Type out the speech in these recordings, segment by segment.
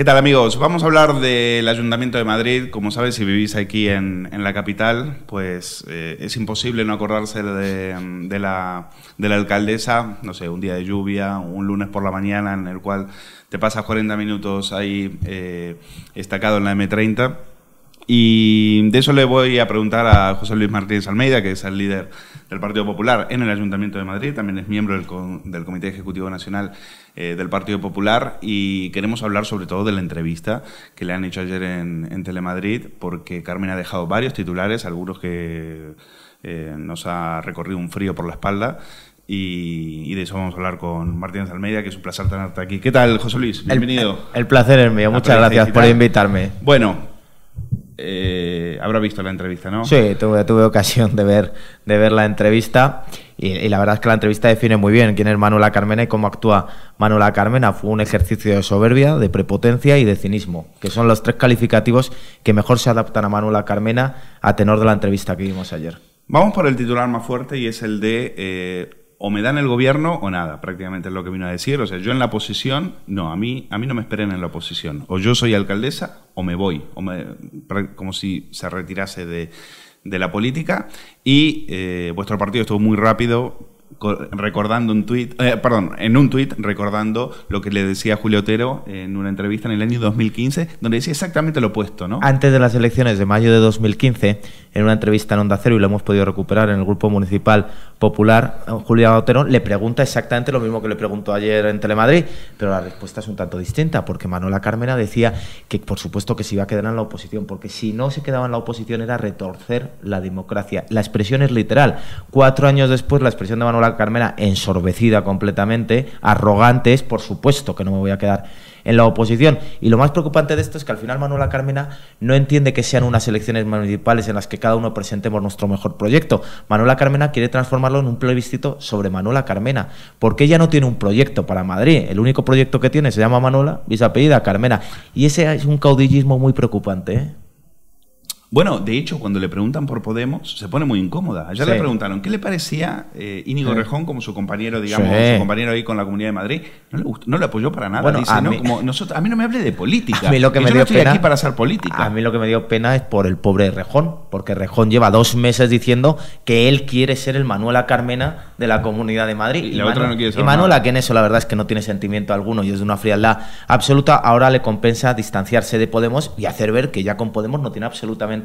¿Qué tal amigos? Vamos a hablar del Ayuntamiento de Madrid. Como sabes, si vivís aquí en, en la capital, pues eh, es imposible no acordarse de, de, la, de, la, alcaldesa, no sé, un día de lluvia, un lunes por la mañana en el cual te pasas 40 minutos ahí eh, estacado en la M30. Y de eso le voy a preguntar a José Luis Martínez Almeida, que es el líder del Partido Popular en el Ayuntamiento de Madrid, también es miembro del, Comité Ejecutivo Nacional eh, del Partido Popular y queremos hablar sobre todo de la entrevista que le han hecho ayer en, Telemadrid, porque Carmen ha dejado varios titulares, algunos que eh, nos ha recorrido un frío por la espalda. Y, de eso vamos a hablar con Martínez Almeida, que es un placer tenerte aquí. ¿Qué tal, José Luis? Bienvenido. El, el placer es mío, muchas gracias por invitarme. Bueno, eh, habrá visto la entrevista, ¿no? Sí, tuve, ocasión de ver, de ver la entrevista y, la verdad es que la entrevista define muy bien quién es Manuela Carmena y cómo actúa Manuela Carmena. Fue un ejercicio de soberbia, de prepotencia y de cinismo, que son los tres calificativos que mejor se adaptan a Manuela Carmena a tenor de la entrevista que vimos ayer. Vamos por el titular más fuerte y es el de eh, o me dan el gobierno o nada, prácticamente es lo que vino a decir. O sea, yo en la oposición, no, a mí, a mí no me esperen en la oposición. O yo soy alcaldesa o me voy, o me, como si se retirase de, la política. Y eh, vuestro partido estuvo muy rápido recordando un tuit, eh, perdón, en un tuit recordando lo que le decía Julio Otero en una entrevista en el año 2015, donde decía exactamente lo opuesto, ¿no? Antes de las elecciones de mayo de 2015, en una entrevista en Onda Cero y lo hemos podido recuperar en el Grupo Municipal Popular, Julián Otero, le pregunta exactamente lo mismo que le preguntó ayer en Telemadrid, pero la respuesta es un tanto distinta, porque Manuela Carmena decía que por supuesto que se iba a quedar en la oposición, porque si no se quedaba en la oposición era retorcer la democracia. La expresión es literal. Cuatro años después, la expresión de Manuela Carmena, ensorbecida completamente, arrogante, es por supuesto que no me voy a quedar en la oposición. Y lo más preocupante de esto es que al final Manuela Carmena no entiende que sean unas elecciones municipales en las que cada uno presentemos nuestro mejor proyecto. Manuela Carmena quiere transformarlo en un plebiscito sobre Manuela Carmena, porque ella no tiene un proyecto para Madrid. El único proyecto que tiene se llama Manuela y apellida Carmena. Y ese es un caudillismo muy preocupante. ¿eh? Bueno, de hecho, cuando le preguntan por Podemos, se pone muy incómoda. Ya le preguntaron, ¿qué le parecía eh, Íñigo Rejón como su compañero, digamos, su compañero ahí con la Comunidad de Madrid? No le, no apoyó para nada. a, mí, no me hable de política. A mí lo que, me dio pena, aquí para hacer política. A mí lo que me dio pena es por el pobre Rejón, porque Rejón lleva dos meses diciendo que él quiere ser el Manuela Carmena de la Comunidad de Madrid. Y, la no quiere ser. Manuela, que en eso la verdad es que no tiene sentimiento alguno y es de una frialdad absoluta, ahora le compensa distanciarse de Podemos y hacer ver que ya con Podemos no tiene absolutamente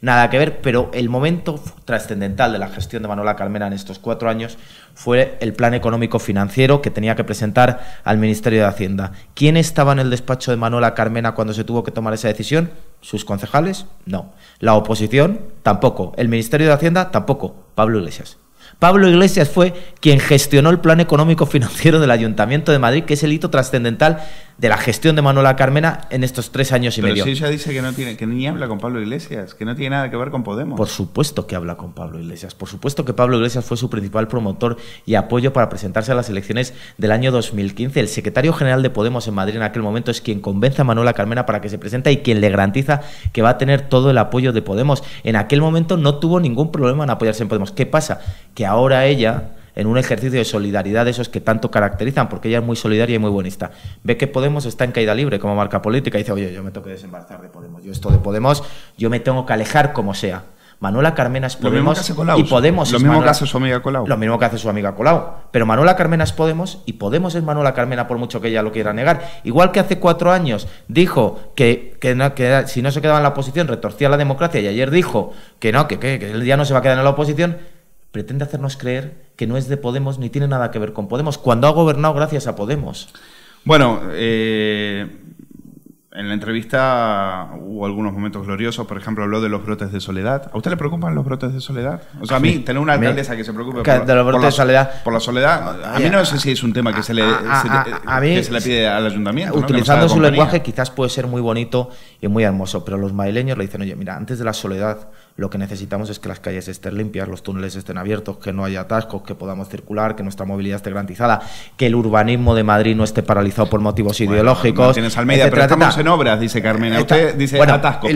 nada que ver, pero el momento trascendental de la gestión de Manuela Carmena en estos cuatro años fue el plan económico financiero que tenía que presentar al Ministerio de Hacienda. ¿Quién estaba en el despacho de Manuela Carmena cuando se tuvo que tomar esa decisión? ¿Sus concejales? No. ¿La oposición? Tampoco. ¿El Ministerio de Hacienda? Tampoco. Pablo Iglesias. Pablo Iglesias fue quien gestionó el plan económico financiero del Ayuntamiento de Madrid, que es el hito trascendental de la gestión de Manuela Carmena en estos tres años y Pero medio. Si ella dice que no tiene, que ni habla con Pablo Iglesias, que no tiene nada que ver con Podemos. Por supuesto que habla con Pablo Iglesias. Por supuesto que Pablo Iglesias fue su principal promotor y apoyo para presentarse a las elecciones del año 2015. El secretario general de Podemos en Madrid en aquel momento es quien convence a Manuela Carmena para que se presente y quien le garantiza que va a tener todo el apoyo de Podemos. En aquel momento no tuvo ningún problema en apoyarse en Podemos. ¿Qué pasa? Que ahora ella en un ejercicio de solidaridad de esos que tanto caracterizan, porque ella es muy solidaria y muy buenista. Ve que Podemos está en caída libre como marca política y dice, oye, yo me tengo que desembarazar de Podemos, yo esto de Podemos, yo me tengo que alejar como sea. Manuela Carmena es Podemos y Podemos Lo mismo que hace su amiga Colau. Lo mismo que hace su amiga Colau. Pero Manuela Carmena es Podemos y Podemos es Manuela Carmena por mucho que ella lo quiera negar. Igual que hace cuatro años dijo que, si no se quedaba en la oposición retorcía la democracia y ayer dijo que no, que, el día no se va a quedar en la oposición, pretende hacernos creer que no es de Podemos ni tiene nada que ver con Podemos, cuando ha gobernado gracias a Podemos. Bueno, eh, en la entrevista hubo algunos momentos gloriosos, por ejemplo, habló de los brotes de soledad. ¿A usted le preocupan los brotes de soledad? O sea, a mí, tener una alcaldesa que se preocupe por, la, soledad. por la soledad, a mí no sé si es un tema que se le, pide al ayuntamiento. Utilizando su lenguaje quizás puede ser muy bonito y muy hermoso, pero los maileños le dicen, oye, mira, antes de la soledad lo que necesitamos es que las calles estén limpias, los túneles estén abiertos, que no haya atascos, que podamos circular, que nuestra movilidad esté garantizada, que el urbanismo de Madrid no esté paralizado por motivos ideológicos. tienes pero estamos en obras, dice Carmen. Usted dice atascos.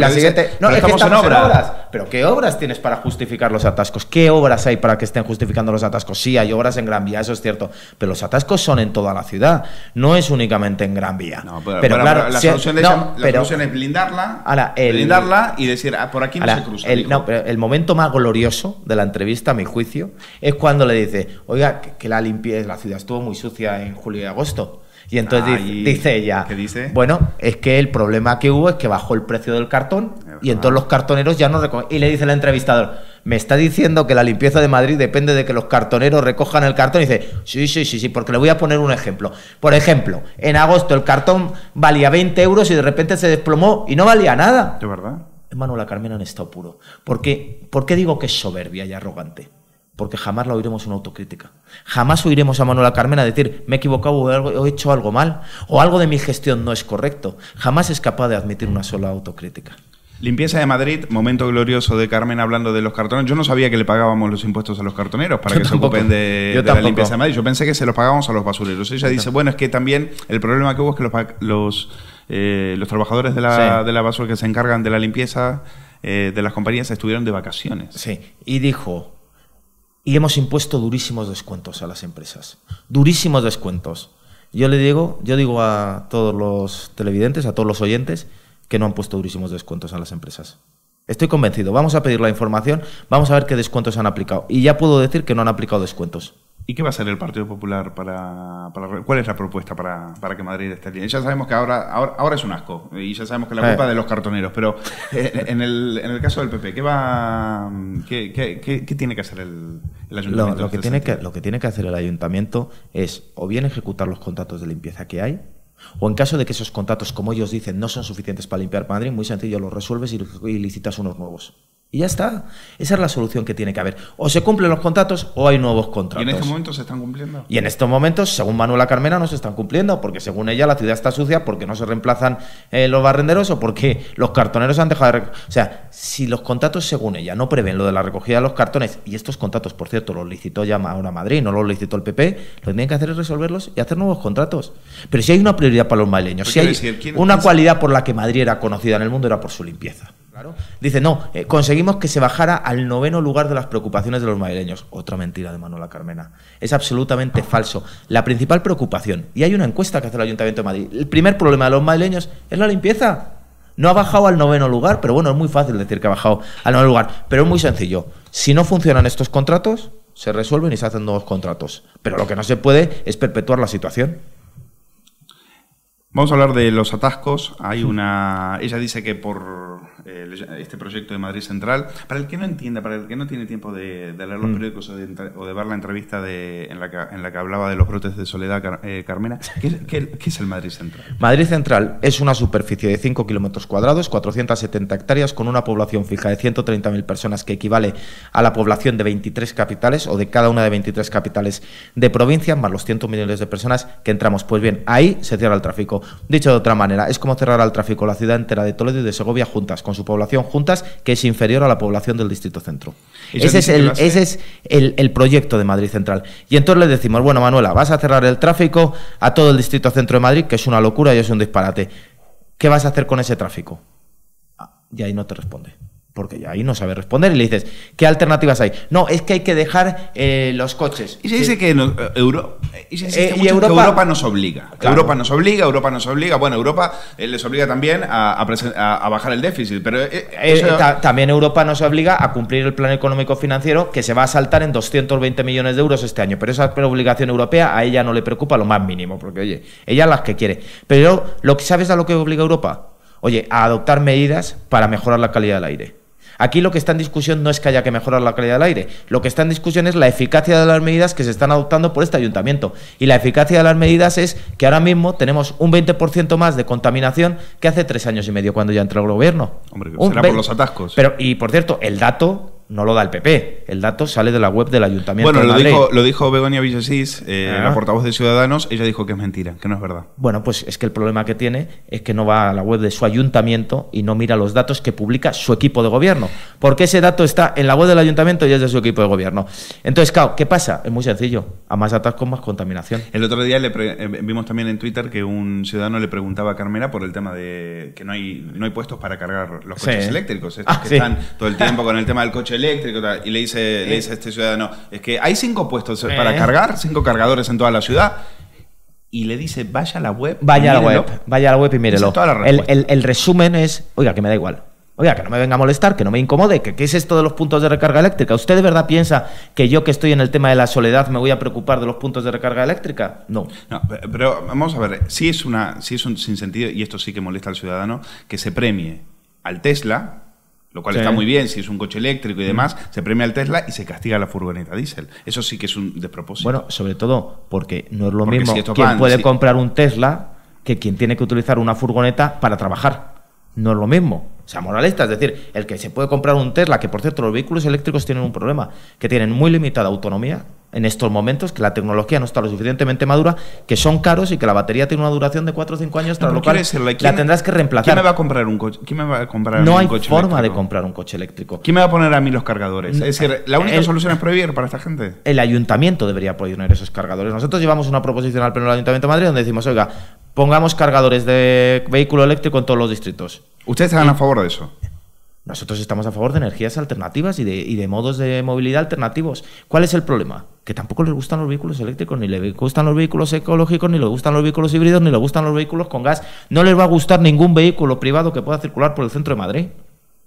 no, estamos, en, obras. Pero ¿qué obras tienes para justificar los atascos? ¿Qué obras hay para que estén justificando los atascos? Sí, hay obras en Gran Vía, eso es cierto. Pero los atascos son en toda la ciudad, no es únicamente en Gran Vía. pero, claro, la, solución, solución, es blindarla, blindarla y decir, ah, por aquí no se cruza. No, pero el momento más glorioso de la entrevista, a mi juicio, es cuando le dice, oiga, que, la limpieza, la ciudad estuvo muy sucia en julio y agosto. Y entonces dice, ella, bueno, es que el problema que hubo es que bajó el precio del cartón y entonces los cartoneros ya no recogen. Y le dice el entrevistador, me está diciendo que la limpieza de Madrid depende de que los cartoneros recojan el cartón. Y dice, sí, sí, sí, sí, porque le voy a poner un ejemplo. Por ejemplo, en agosto el cartón valía 20 euros y de repente se desplomó y no valía nada. De verdad. Manuela Carmena en estado puro. ¿Por qué? ¿Por qué digo que es soberbia y arrogante? Porque jamás la oiremos una autocrítica. Jamás oiremos a Manuela Carmena decir, me he equivocado o he hecho algo mal, o algo de mi gestión no es correcto. Jamás es capaz de admitir una sola autocrítica. Limpieza de Madrid, momento glorioso de Carmen hablando de los cartones. Yo no sabía que le pagábamos los impuestos a los cartoneros para que se ocupen de, la limpieza de Madrid. Yo pensé que se los pagábamos a los basureros. Ella dice, bueno, es que también el problema que hubo es que los, los eh, los trabajadores de la, de la basura que se encargan de la limpieza eh, de las compañías estuvieron de vacaciones. Sí, y dijo, y hemos impuesto durísimos descuentos a las empresas, durísimos descuentos. Yo le digo, yo digo a todos los televidentes, a todos los oyentes, que no han puesto durísimos descuentos a las empresas. Estoy convencido. Vamos a pedir la información, vamos a ver qué descuentos han aplicado. Y ya puedo decir que no han aplicado descuentos. ¿Y qué va a hacer el Partido Popular para, cuál es la propuesta para, que Madrid esté bien? Ya sabemos que ahora, ahora, es un asco y ya sabemos que la culpa de los cartoneros, pero eh, en el, caso del PP, ¿qué va qué, tiene que hacer el, ayuntamiento? Lo, que tiene que, lo que tiene que hacer el ayuntamiento es o bien ejecutar los contratos de limpieza que hay, o en caso de que esos contratos, como ellos dicen, no son suficientes para limpiar Madrid, muy sencillo, los resuelves y licitas unos nuevos. Y ya está. Esa es la solución que tiene que haber. O se cumplen los contratos o hay nuevos contratos. ¿Y en estos momentos se están cumpliendo? Y en estos momentos, según Manuela Carmena, no se están cumpliendo, porque según ella la ciudad está sucia, porque no se reemplazan eh, los barrenderos o porque los cartoneros han dejado de... O sea, si los contratos, según ella, no prevén lo de la recogida de los cartones, y estos contratos, por cierto, los licitó ya ahora Madrid, no los licitó el PP, lo que tienen que hacer es resolverlos y hacer nuevos contratos. Pero si hay una prioridad para los madrileños, pues si hay una cualidad por la que Madrid era conocida en el mundo, era por su limpieza. Dice, no, eh, conseguimos que se bajara al noveno lugar de las preocupaciones de los madrileños. Otra mentira de Manuela Carmena. Es absolutamente falso. La principal preocupación, y hay una encuesta que hace el Ayuntamiento de Madrid, el primer problema de los madrileños es la limpieza. No ha bajado al noveno lugar, pero bueno, es muy fácil decir que ha bajado al noveno lugar. Pero es muy sencillo. Si no funcionan estos contratos, se resuelven y se hacen nuevos contratos. Pero lo que no se puede es perpetuar la situación. Vamos a hablar de los atascos. Hay una. Ella dice que por eh, este proyecto de Madrid Central. Para el que no entienda, para el que no tiene tiempo de, leer los mm. periódicos o de, o ver la entrevista de, en, la que, en, la que, hablaba de los brotes de soledad eh, Carmena, ¿qué, qué, es el Madrid Central? Madrid Central es una superficie de 5 kilómetros cuadrados, 470 hectáreas, con una población fija de 130.000 personas, que equivale a la población de 23 capitales o de cada una de 23 capitales de provincia, más los 100 millones de personas que entramos. Pues bien, ahí se cierra el tráfico. Dicho de otra manera, es como cerrar al tráfico la ciudad entera de Toledo y de Segovia juntas, con su población juntas, que es inferior a la población del Distrito Centro. Ese es, el, el proyecto de Madrid Central. Y entonces le decimos, bueno, Manuela, vas a cerrar el tráfico a todo el Distrito Centro de Madrid, que es una locura y es un disparate. ¿Qué vas a hacer con ese tráfico? Ah, y ahí no te responde porque ahí no sabe responder y le dices, ¿qué alternativas hay? No, es que hay que dejar eh, los coches. Y se dice que, Europa, nos obliga. Europa nos obliga, Europa nos obliga. Bueno, Europa eh, les obliga también a, bajar el déficit, pero... Eh, también Europa nos obliga a cumplir el plan económico financiero que se va a saltar en 220 millones de euros este año, pero esa obligación europea a ella no le preocupa lo más mínimo, porque oye, ella es las que quiere. Pero lo que sabes a lo que obliga Europa, oye, a adoptar medidas para mejorar la calidad del aire. Aquí lo que está en discusión no es que haya que mejorar la calidad del aire, lo que está en discusión es la eficacia de las medidas que se están adoptando por este ayuntamiento. Y la eficacia de las medidas es que ahora mismo tenemos un 20% más de contaminación que hace tres años y medio cuando ya entró el gobierno. Hombre, será por los atascos. Pero, y por cierto, el dato no lo da el PP. El dato sale de la web del ayuntamiento. Bueno, lo, dijo, lo dijo Begonia Villasís, eh, la portavoz de Ciudadanos, ella dijo que es mentira, que no es verdad. Bueno, pues es que el problema que tiene es que no va a la web de su ayuntamiento y no mira los datos que publica su equipo de gobierno, porque ese dato está en la web del ayuntamiento y es de su equipo de gobierno. Entonces, claro, ¿qué pasa? Es muy sencillo, a más atascos, más contaminación. El otro día le eh, vimos también en Twitter que un ciudadano le preguntaba a Carmela por el tema de que no hay, no hay puestos para cargar los coches eléctricos, estos ah, que están todo el tiempo con el tema del coche eléctrico y le dice eh. le dice a este ciudadano, es que hay cinco puestos para eh. cargar, cinco cargadores en toda la ciudad y le dice, vaya a la web. Vaya a la web, vaya a la web y mírelo. El, resumen es, oiga, que me da igual. Oiga, que no me venga a molestar, que no me incomode, que qué es esto de los puntos de recarga eléctrica. ¿Usted de verdad piensa que yo que estoy en el tema de la soledad me voy a preocupar de los puntos de recarga eléctrica? No. pero vamos a ver, si es, una, si es un sinsentido, y esto sí que molesta al ciudadano, que se premie al Tesla lo cual está muy bien, si es un coche eléctrico y mm. demás, se premia el Tesla y se castiga la furgoneta diésel. Eso sí que es un despropósito. Bueno, sobre todo porque no es lo mismo quien puede comprar un Tesla que quien tiene que utilizar una furgoneta para trabajar no es lo mismo. sea, moralista. es decir, el que se puede comprar un Tesla, que por cierto los vehículos eléctricos tienen un problema, que tienen muy limitada autonomía en estos momentos, que la tecnología no está lo suficientemente madura, que son caros y que la batería tiene una duración de 4 o 5 años, tras lo cual la tendrás que reemplazar. ¿Quién me va a comprar un coche? ¿Quién va a comprar no hay forma de comprar un coche eléctrico. ¿Quién me va a poner a mí los cargadores? Mm, es decir, la única solución es prohibir para esta gente. El ayuntamiento debería prohibir esos cargadores. Nosotros llevamos una proposición al pleno del Ayuntamiento de Madrid donde decimos, oiga, pongamos cargadores de vehículo eléctrico en todos los distritos. ¿Ustedes están a favor de eso? Nosotros estamos a favor de energías alternativas y de, y de, modos de movilidad alternativos. ¿Cuál es el problema? Que tampoco les gustan los vehículos eléctricos, ni les gustan los vehículos ecológicos, ni les gustan los vehículos híbridos, ni les gustan los vehículos con gas. No les va a gustar ningún vehículo privado que pueda circular por el centro de Madrid.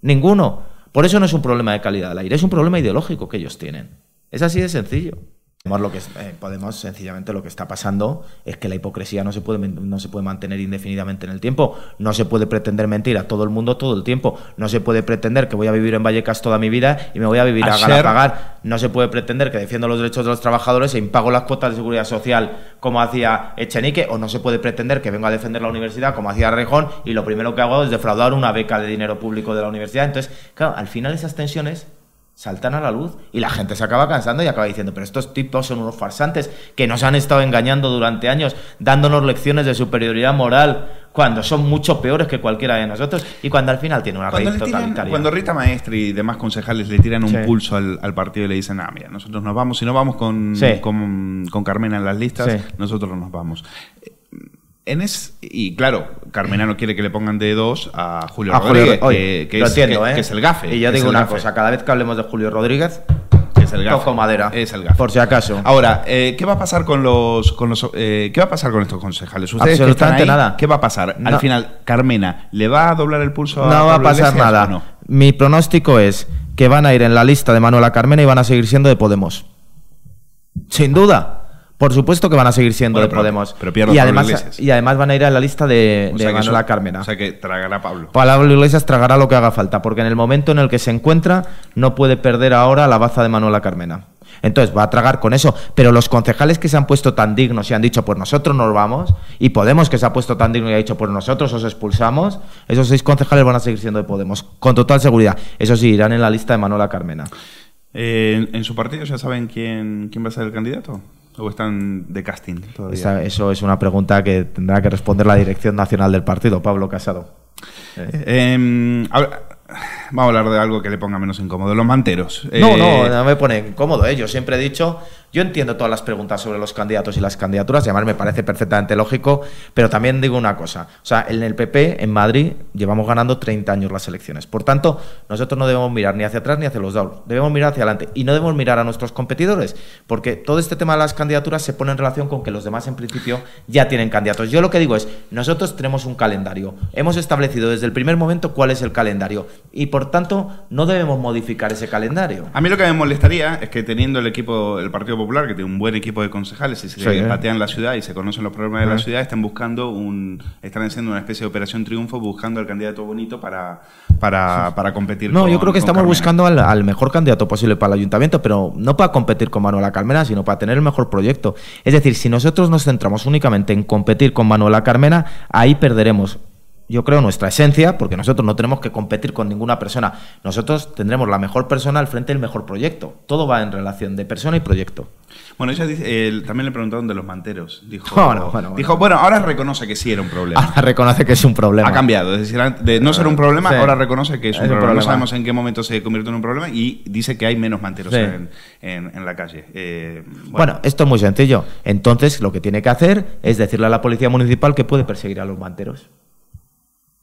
Ninguno. Por eso no es un problema de calidad del aire, es un problema ideológico que ellos tienen. Es así de sencillo lo que eh, Podemos sencillamente lo que está pasando es que la hipocresía no se puede no se puede mantener indefinidamente en el tiempo, no se puede pretender mentir a todo el mundo todo el tiempo, no se puede pretender que voy a vivir en Vallecas toda mi vida y me voy a vivir ganar a pagar, no se puede pretender que defiendo los derechos de los trabajadores e impago las cuotas de seguridad social como hacía Echenique o no se puede pretender que vengo a defender la universidad como hacía Rejón y lo primero que hago es defraudar una beca de dinero público de la universidad, entonces claro, al final esas tensiones saltan a la luz y la gente se acaba cansando y acaba diciendo, pero estos tipos son unos farsantes que nos han estado engañando durante años, dándonos lecciones de superioridad moral, cuando son mucho peores que cualquiera de nosotros y cuando al final tiene una cuando totalitaria. cuando Rita Maestre y demás concejales le tiran un pulso al, partido y le dicen, ah, mira, nosotros nos vamos, si no vamos con, con, Carmena en las listas, nosotros nos vamos. Eh, en y claro, Carmena no quiere que le pongan de dos a Julio Rodríguez, que, es, el gafe. Y ya digo una cosa, cada vez que hablemos de Julio Rodríguez, es el gafe, madera. Es el gafe. Por si acaso. Ahora, eh, ¿qué va a pasar con los, con eh, qué va a pasar con estos concejales? Absolutamente nada. ¿Qué va a pasar? Al final, Carmena, ¿le va a doblar el pulso no a No va a pasar nada. Mi pronóstico es que van a ir en la lista de Manuela Carmena y van a seguir siendo de Podemos. Sin duda. Por supuesto que van a seguir siendo de Podemos. y, además, y además van a ir a la lista de, Manuela Carmena. O sea que tragará Pablo. Pablo Iglesias tragará lo que haga falta, porque en el momento en el que se encuentra no puede perder ahora la baza de Manuela Carmena. Entonces va a tragar con eso. Pero los concejales que se han puesto tan dignos y han dicho, pues nosotros nos vamos, y Podemos que se ha puesto tan digno y ha dicho, pues nosotros os expulsamos, esos seis concejales van a seguir siendo de Podemos, con total seguridad. Eso sí, irán en la lista de Manuela Carmena. Eh, ¿en, su partido ya saben quién, quién va a ser el candidato? ¿O están de casting todavía? eso es una pregunta que tendrá que responder la Dirección Nacional del Partido, Pablo Casado. Eh, em, vamos a hablar de algo que le ponga menos incómodo. Los manteros. No, no, eh, no me pone incómodo. Eh. Yo siempre he dicho yo entiendo todas las preguntas sobre los candidatos y las candidaturas, y además me parece perfectamente lógico, pero también digo una cosa, o sea, en el PP, en Madrid, llevamos ganando 30 años las elecciones. Por tanto, nosotros no debemos mirar ni hacia atrás ni hacia los dos. debemos mirar hacia adelante y no debemos mirar a nuestros competidores, porque todo este tema de las candidaturas se pone en relación con que los demás en principio ya tienen candidatos. Yo lo que digo es, nosotros tenemos un calendario, hemos establecido desde el primer momento cuál es el calendario y por tanto no debemos modificar ese calendario. A mí lo que me molestaría es que teniendo el equipo, el Partido Popular, que tiene un buen equipo de concejales y se sí, eh. patean la ciudad y se conocen los problemas de la eh. ciudad, están buscando un, están haciendo una especie de operación triunfo buscando al candidato bonito para, para, para competir. No, yo creo que estamos buscando al, al, mejor candidato posible para el ayuntamiento, pero no para competir con Manuela Carmena, sino para tener el mejor proyecto. Es decir, si nosotros nos centramos únicamente en competir con Manuela Carmena, ahí perderemos yo creo, nuestra esencia, porque nosotros no tenemos que competir con ninguna persona. Nosotros tendremos la mejor persona al frente del mejor proyecto. Todo va en relación de persona y proyecto. Bueno, ella eh, también le preguntaron de los manteros. Dijo, bueno, ahora reconoce que sí era un problema. Ahora reconoce que es un problema. Ha cambiado. Es decir, de no ser un problema, ahora reconoce que es, un, problema. No sabemos en qué momento se convierte en un problema y dice que hay menos manteros en, la calle. Eh, bueno. esto es muy sencillo. Entonces, lo que tiene que hacer es decirle a la policía municipal que puede perseguir a los manteros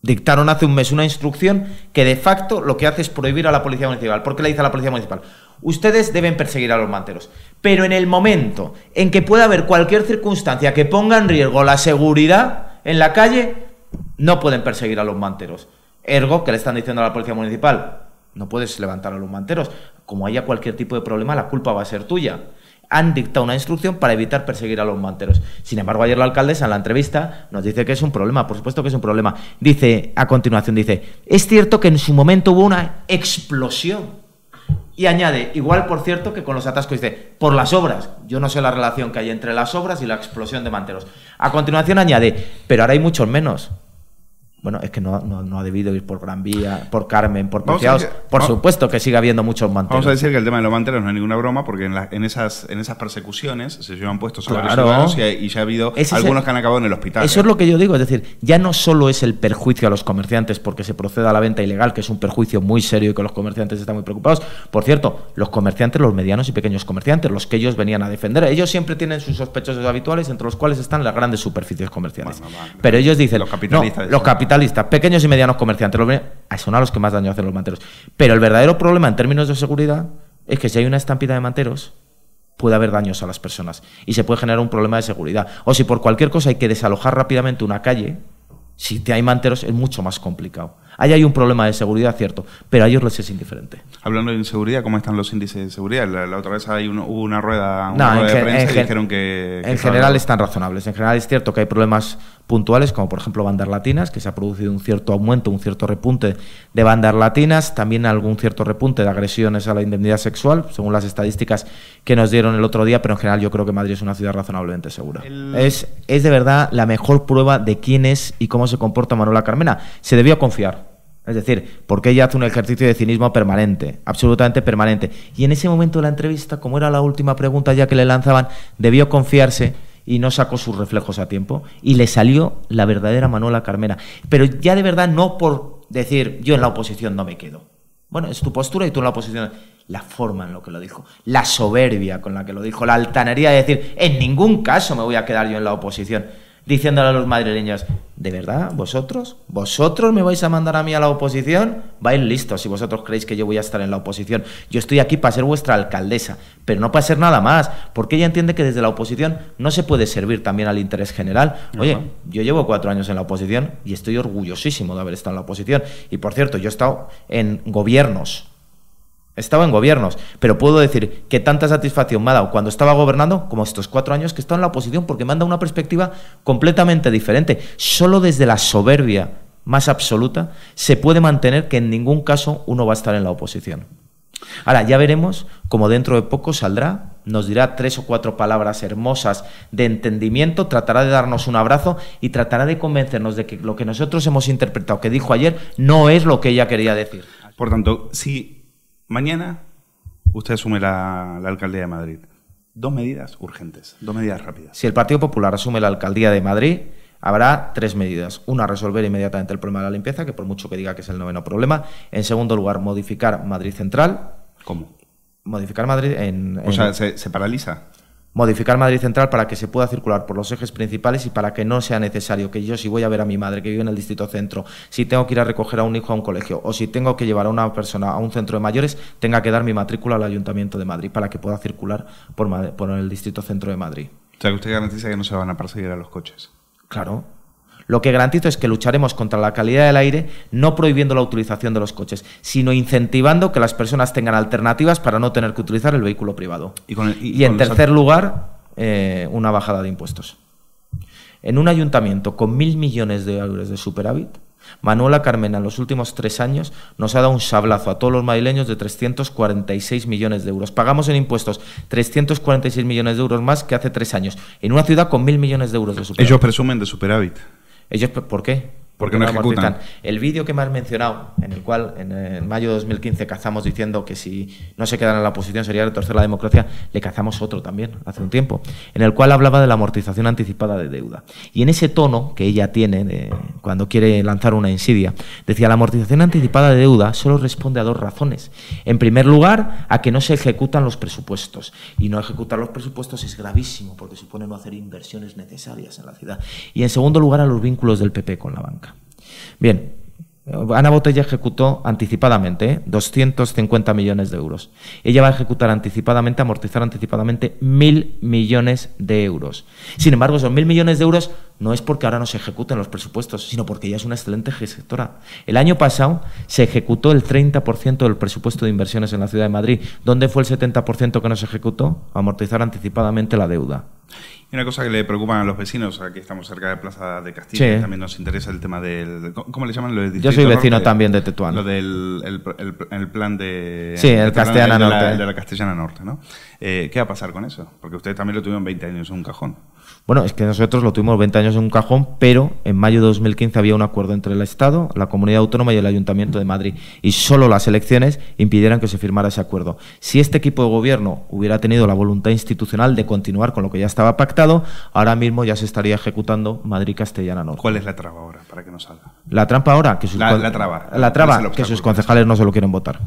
dictaron hace un mes una instrucción que de facto lo que hace es prohibir a la Policía Municipal. ¿Por qué le dice a la Policía Municipal? Ustedes deben perseguir a los manteros. Pero en el momento en que pueda haber cualquier circunstancia que ponga en riesgo la seguridad en la calle, no pueden perseguir a los manteros. Ergo, que le están diciendo a la Policía Municipal, no puedes levantar a los manteros. Como haya cualquier tipo de problema, la culpa va a ser tuya han dictado una instrucción para evitar perseguir a los manteros. Sin embargo, ayer la alcaldesa en la entrevista nos dice que es un problema, por supuesto que es un problema. Dice, a continuación, dice, es cierto que en su momento hubo una explosión. Y añade, igual por cierto que con los atascos, dice, por las obras. Yo no sé la relación que hay entre las obras y la explosión de manteros. A continuación añade, pero ahora hay muchos menos bueno, es que no, ha debido ir por Gran Vía, por Carmen, por Preciados. por supuesto que sigue habiendo muchos manteros. Vamos a decir que el tema de los manteros no es ninguna broma, porque en, esas, persecuciones se llevan puestos claro. ciudadanos y, y, ya ha habido algunos que han acabado en el hospital. Eso es ¿eh? lo que yo digo, es decir, ya no solo es el perjuicio a los comerciantes porque se proceda a la venta ilegal, que es un perjuicio muy serio y que los comerciantes están muy preocupados. Por cierto, los comerciantes, los medianos y pequeños comerciantes, los que ellos venían a defender, ellos siempre tienen sus sospechosos habituales, entre los cuales están las grandes superficies comerciales. Pero ellos dicen, los los capitalistas pequeños y medianos comerciantes, son a los que más daño hacen los manteros. Pero el verdadero problema en términos de seguridad es que si hay una estampida de manteros, puede haber daños a las personas y se puede generar un problema de seguridad. O si por cualquier cosa hay que desalojar rápidamente una calle, si te hay manteros es mucho más complicado. Ahí hay un problema de seguridad, cierto, pero a ellos les es indiferente. Hablando de inseguridad, ¿cómo están los índices de seguridad? La, otra vez hay hubo una rueda, una de prensa dijeron que... en general están razonables. En general es cierto que hay problemas puntuales, como por ejemplo bandas latinas, que se ha producido un cierto aumento, un cierto repunte de bandas latinas, también algún cierto repunte de agresiones a la indemnidad sexual, según las estadísticas que nos dieron el otro día, pero en general yo creo que Madrid es una ciudad razonablemente segura. Es, es de verdad la mejor prueba de quién es y cómo se comporta Manuela Carmena. Se debió confiar. Es decir, porque ella hace un ejercicio de cinismo permanente, absolutamente permanente. Y en ese momento de la entrevista, como era la última pregunta ya que le lanzaban, debió confiarse y no sacó sus reflejos a tiempo. Y le salió la verdadera Manuela Carmena. Pero ya de verdad no por decir yo en la oposición no me quedo. Bueno, es tu postura y tú en la oposición. La forma en lo que lo dijo, la soberbia con la que lo dijo, la altanería de decir en ningún caso me voy a quedar yo en la oposición diciéndole a los madrileños, ¿de verdad? ¿Vosotros? ¿Vosotros me vais a mandar a mí a la oposición? Vais listos si vosotros creéis que yo voy a estar en la oposición. Yo estoy aquí para ser vuestra alcaldesa, pero no para ser nada más, porque ella entiende que desde la oposición no se puede servir también al interés general. Oye, yo llevo cuatro años en la oposición y estoy orgullosísimo de haber estado en la oposición. Y por cierto, yo he estado en gobiernos estaba en gobiernos, pero puedo decir que tanta satisfacción me ha dado cuando estaba gobernando como estos cuatro años que he estado en la oposición, porque me han dado una perspectiva completamente diferente. Solo desde la soberbia más absoluta se puede mantener que en ningún caso uno va a estar en la oposición. Ahora, ya veremos cómo dentro de poco saldrá, nos dirá tres o cuatro palabras hermosas de entendimiento, tratará de darnos un abrazo y tratará de convencernos de que lo que nosotros hemos interpretado que dijo ayer no es lo que ella quería decir. Por tanto, si Mañana usted asume la, alcaldía de Madrid. Dos medidas urgentes, dos medidas rápidas. Si el Partido Popular asume la alcaldía de Madrid, habrá tres medidas. Una, resolver inmediatamente el problema de la limpieza, que por mucho que diga que es el noveno problema. En segundo lugar, modificar Madrid Central. ¿Cómo? Modificar Madrid en... O sea, ¿se, ¿se, paraliza? modificar Madrid Central para que se pueda circular por los ejes principales y para que no sea necesario que yo si voy a ver a mi madre que vive en el distrito centro, si tengo que ir a recoger a un hijo a un colegio o si tengo que llevar a una persona a un centro de mayores, tenga que dar mi matrícula al Ayuntamiento de Madrid para que pueda circular por, el distrito centro de Madrid. O sea, que usted garantiza que no se van a perseguir a los coches. Claro, lo que garantizo es que lucharemos contra la calidad del aire, no prohibiendo la utilización de los coches, sino incentivando que las personas tengan alternativas para no tener que utilizar el vehículo privado. Y, en tercer lugar, eh, una bajada de impuestos. En un ayuntamiento con mil millones de euros de superávit, Manuela Carmena en los últimos tres años nos ha dado un sablazo a todos los madrileños de 346 millones de euros. Pagamos en impuestos 346 millones de euros más que hace tres años, en una ciudad con mil millones de euros de superávit. Ellos presumen de superávit. Ellos, ¿por qué? porque no, ejecutan. El vídeo que me has mencionado, en el cual en, mayo de 2015 cazamos diciendo que si no se quedan en la oposición sería retorcer la democracia, le cazamos otro también hace un tiempo, en el cual hablaba de la amortización anticipada de deuda. Y en ese tono que ella tiene cuando quiere lanzar una insidia, decía la amortización anticipada de deuda solo responde a dos razones. En primer lugar, a que no se ejecutan los presupuestos. Y no ejecutar los presupuestos es gravísimo porque supone no hacer inversiones necesarias en la ciudad. Y en segundo lugar, a los vínculos del PP con la banca. Bien, Ana Botella ejecutó anticipadamente 250 ¿eh? millones de euros. Ella va a ejecutar anticipadamente, amortizar anticipadamente mil millones de euros. Sin embargo, esos mil millones de euros no es porque ahora no se ejecuten los presupuestos, sino porque ella es una excelente gestora. El año pasado se ejecutó el 30% del presupuesto de inversiones en la ciudad de Madrid. ¿Dónde fue el 70% que no se ejecutó? Amortizar anticipadamente la deuda. Y una cosa que le preocupan a los vecinos, aquí estamos cerca de Plaza de Castilla, y también nos interesa el tema del... ¿Cómo le llaman? Lo Yo soy vecino también de Tetuán. Lo del el, plan de... Sí, el Castellana Norte. La, de la Castellana Norte, ¿no? Eh, ¿Qué va a pasar con eso? Porque ustedes también lo tuvieron 20 años en un cajón. Bueno, es que nosotros lo tuvimos 20 años en un cajón, pero en mayo de 2015 había un acuerdo entre el Estado, la Comunidad Autónoma y el Ayuntamiento de Madrid, y solo las elecciones impidieran que se firmara ese acuerdo. Si este equipo de gobierno hubiera tenido la voluntad institucional de continuar con lo que ya estaba pactado, ahora mismo ya se estaría ejecutando Madrid-Castellana Norte. ¿Cuál es la trampa ahora, para que no salga? La trampa ahora, que la, que sus concejales no se lo quieren votar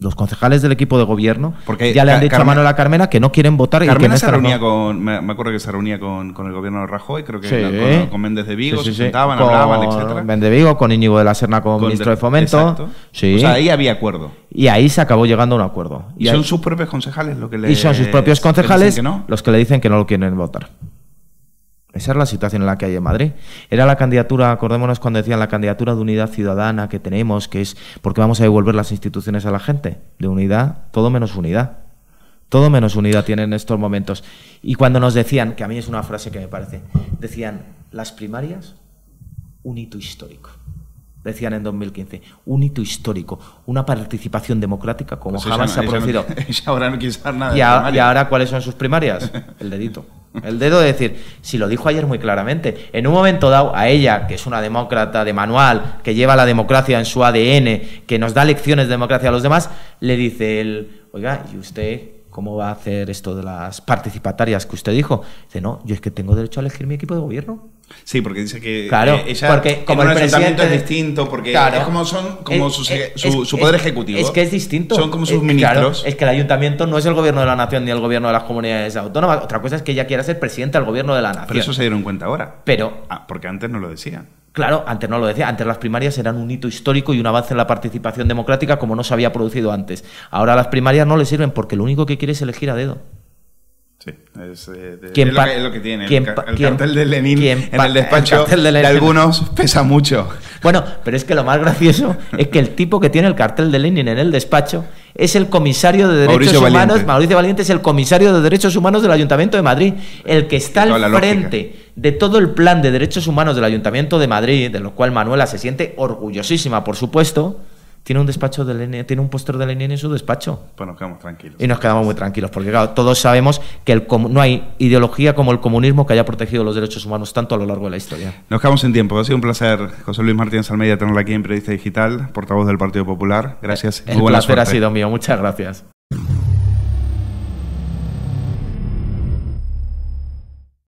los concejales del equipo de gobierno ya le han dicho a Manuela Carmena que no quieren votar. Carmena y que se reunía con, me, acuerdo que se reunía con, el gobierno de Rajoy, creo que con, Méndez de Vigo, se sentaban, hablaban, Con Méndez de Vigo, con Íñigo de la Serna, con, ministro de, Fomento. ahí había acuerdo. Y ahí se acabó llegando a un acuerdo. Y, son sus propios concejales lo que le Y son sus propios concejales los que le dicen que no lo quieren votar. Esa la situación en la que hay en Madrid. Era la candidatura, acordémonos cuando decían la candidatura de unidad ciudadana que tenemos, que es porque vamos a devolver las instituciones a la gente. De unidad, todo menos unidad. Todo menos unidad tienen en estos momentos. Y cuando nos decían, que a mí es una frase que me parece, decían las primarias, un hito histórico decían en 2015, un hito histórico, una participación democrática como pues jamás se ha producido. ahora nada. ¿Y ahora cuáles son sus primarias? El dedito. El dedo de decir, si lo dijo ayer muy claramente, en un momento dado a ella, que es una demócrata de manual, que lleva la democracia en su ADN, que nos da lecciones de democracia a los demás, le dice él, oiga, ¿y usted cómo va a hacer esto de las participatarias que usted dijo? Dice, no, yo es que tengo derecho a elegir mi equipo de gobierno. Sí, porque dice que claro, eh, porque como el ayuntamiento es distinto, porque es como son como su, poder ejecutivo. Es que es distinto. Son como sus ministros. es que el ayuntamiento no es el gobierno de la nación ni el gobierno de las comunidades autónomas. Otra cosa es que ella quiera ser presidente del gobierno de la nación. Pero eso se dieron cuenta ahora. Pero ah, porque antes no lo decían. Claro, antes no lo decía, antes las primarias eran un hito histórico y un avance en la participación democrática como no se había producido antes. Ahora las primarias no le sirven porque lo único que quiere es elegir a dedo. Eh, es, lo que, tiene. El, cartel de Lenin en el despacho de, algunos pesa mucho. Bueno, pero es que lo más gracioso es que el tipo que tiene el cartel de Lenin en el despacho es el comisario de Derechos Humanos. Mauricio Valiente es el comisario de Derechos Humanos del Ayuntamiento de Madrid, el que está al frente de todo el plan de derechos humanos del Ayuntamiento de Madrid, de lo cual Manuela se siente orgullosísima, por supuesto tiene un despacho de tiene un póster de Lenin en su despacho. Pues nos quedamos tranquilos. Y nos quedamos muy tranquilos, porque claro, todos sabemos que el no hay ideología como el comunismo que haya protegido los derechos humanos tanto a lo largo de la historia. Nos quedamos sin tiempo. Ha sido un placer, José Luis Martínez Almeida, tenerla aquí en Periodista Digital, portavoz del Partido Popular. Gracias. El, placer ha sido mío. Muchas gracias.